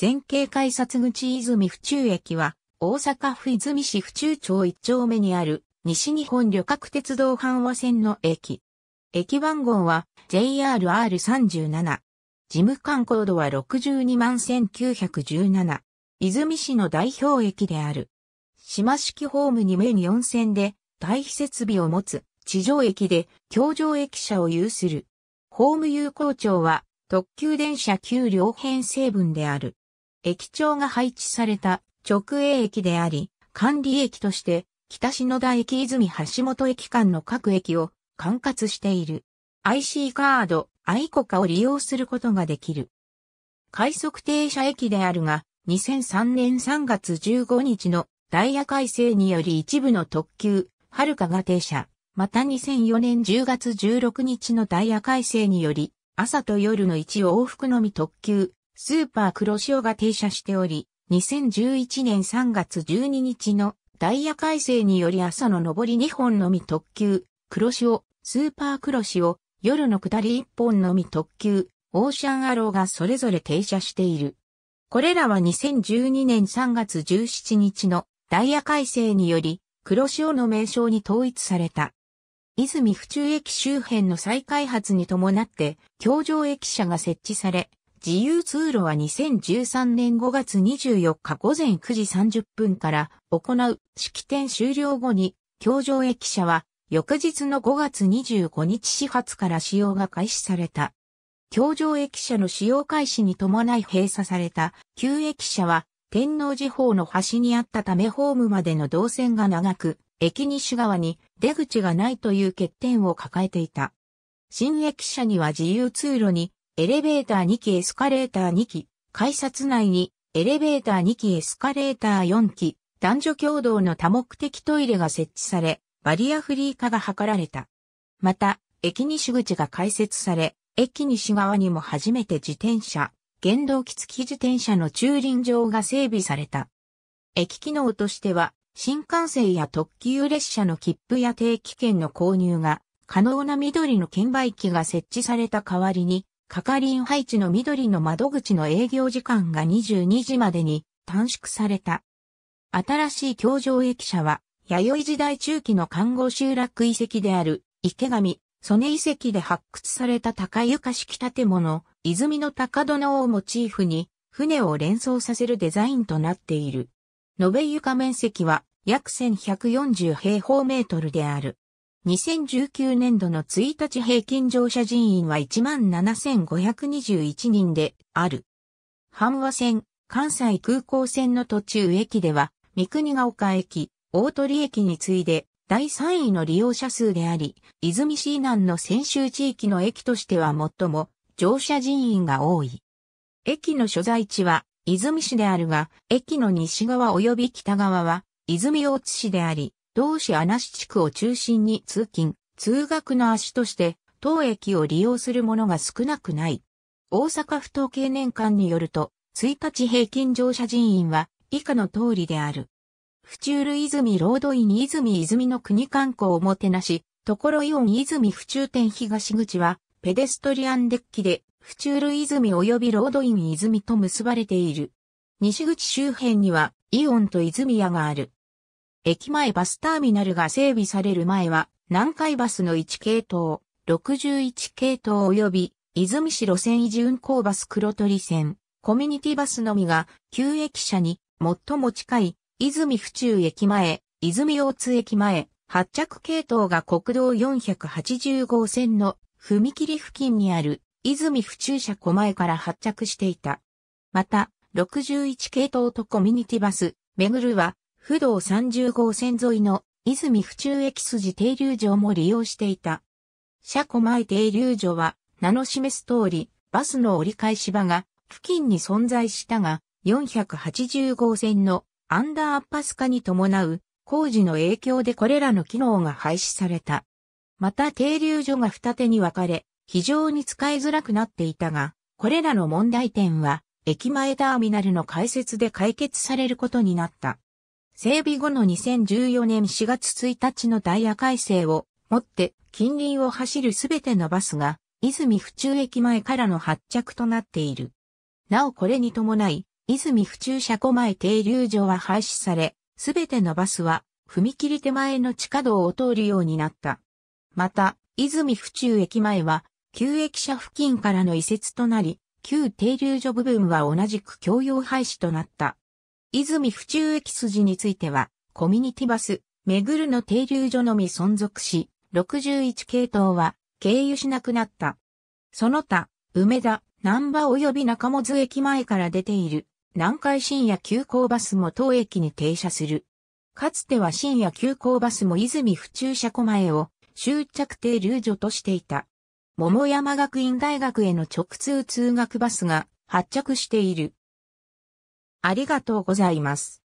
全景改札口泉府中駅は、大阪府泉市府中町1丁目にある、西日本旅客鉄道阪和線の駅。駅番号は JRR37。事務官コードは62万1917。泉市の代表駅である。島式ホームに面4線で、対比設備を持つ、地上駅で、橋上駅舎を有する。ホーム有効庁は、特急電車9両編成分である。駅長が配置された直営駅であり、管理駅として北篠田駅泉橋本駅間の各駅を管轄している。IC カード、アイコカを利用することができる。快速停車駅であるが、2003年3月15日のダイヤ改正により一部の特急、はるかが停車。また2004年10月16日のダイヤ改正により、朝と夜の一往復のみ特急、スーパー黒潮が停車しており、2011年3月12日のダイヤ改正により朝の上り2本のみ特急、黒潮、スーパー黒潮、夜の下り1本のみ特急、オーシャンアローがそれぞれ停車している。これらは2012年3月17日のダイヤ改正により、黒潮の名称に統一された。泉府中駅周辺の再開発に伴って、橋上駅舎が設置され、自由通路は2013年5月24日午前9時30分から行う式典終了後に、教場駅舎は翌日の5月25日始発から使用が開始された。教場駅舎の使用開始に伴い閉鎖された旧駅舎は天皇寺方の端にあったためホームまでの動線が長く、駅西側に出口がないという欠点を抱えていた。新駅舎には自由通路にエレベーター2機エスカレーター2機、改札内にエレベーター2機エスカレーター4機、男女共同の多目的トイレが設置され、バリアフリー化が図られた。また、駅西口が開設され、駅西側にも初めて自転車、原動機付き自転車の駐輪場が整備された。駅機能としては、新幹線や特急列車の切符や定期券の購入が可能な緑の券売機が設置された代わりに、係員配置の緑の窓口の営業時間が22時までに短縮された。新しい京城駅舎は、弥生時代中期の看護集落遺跡である池上、曽根遺跡で発掘された高床式建物、泉の高殿をモチーフに、船を連想させるデザインとなっている。延べ床面積は約1140平方メートルである。2019年度の1日平均乗車人員は17,521人である。阪和線、関西空港線の途中駅では、三国ヶ丘駅、大鳥駅に次いで第3位の利用者数であり、泉市南の先州地域の駅としては最も乗車人員が多い。駅の所在地は泉市であるが、駅の西側及び北側は泉大津市であり、同市穴市地区を中心に通勤、通学の足として、当駅を利用する者が少なくない。大阪府統計年間によると、1日平均乗車人員は以下の通りである。府中ル泉ロードイン泉泉の国観光をもてなし、ところイオン泉府中店東口は、ペデストリアンデッキで、府中ル泉及びロードイン泉と結ばれている。西口周辺には、イオンと泉屋がある。駅前バスターミナルが整備される前は、南海バスの1系統、61系統及び、泉市路線維持運行バス黒鳥線、コミュニティバスのみが、旧駅舎に、最も近い、泉府中駅前、泉大津駅前、発着系統が国道480号線の踏切付近にある泉府中車小前から発着していた。また、61系統とコミュニティバス、めぐるは不動30号線沿いの泉府中駅筋停留所も利用していた。車庫前停留所は名の示す通り、バスの折り返し場が付近に存在したが、480号線のアンダーアッパス化に伴う工事の影響でこれらの機能が廃止された。また停留所が二手に分かれ、非常に使いづらくなっていたが、これらの問題点は駅前ターミナルの開設で解決されることになった。整備後の2014年4月1日のダイヤ改正をもって近隣を走るすべてのバスが泉府中駅前からの発着となっている。なおこれに伴い、泉府中車庫前停留所は廃止され、すべてのバスは踏切手前の地下道を通るようになった。また、泉府中駅前は、旧駅舎付近からの移設となり、旧停留所部分は同じく共用廃止となった。泉府中駅筋については、コミュニティバス、めぐるの停留所のみ存続し、61系統は経由しなくなった。その他、梅田、南波及び中本駅前から出ている、南海深夜急行バスも当駅に停車する。かつては深夜急行バスも泉府中車庫前を終着停留所としていた。桃山学院大学への直通通学バスが発着している。ありがとうございます。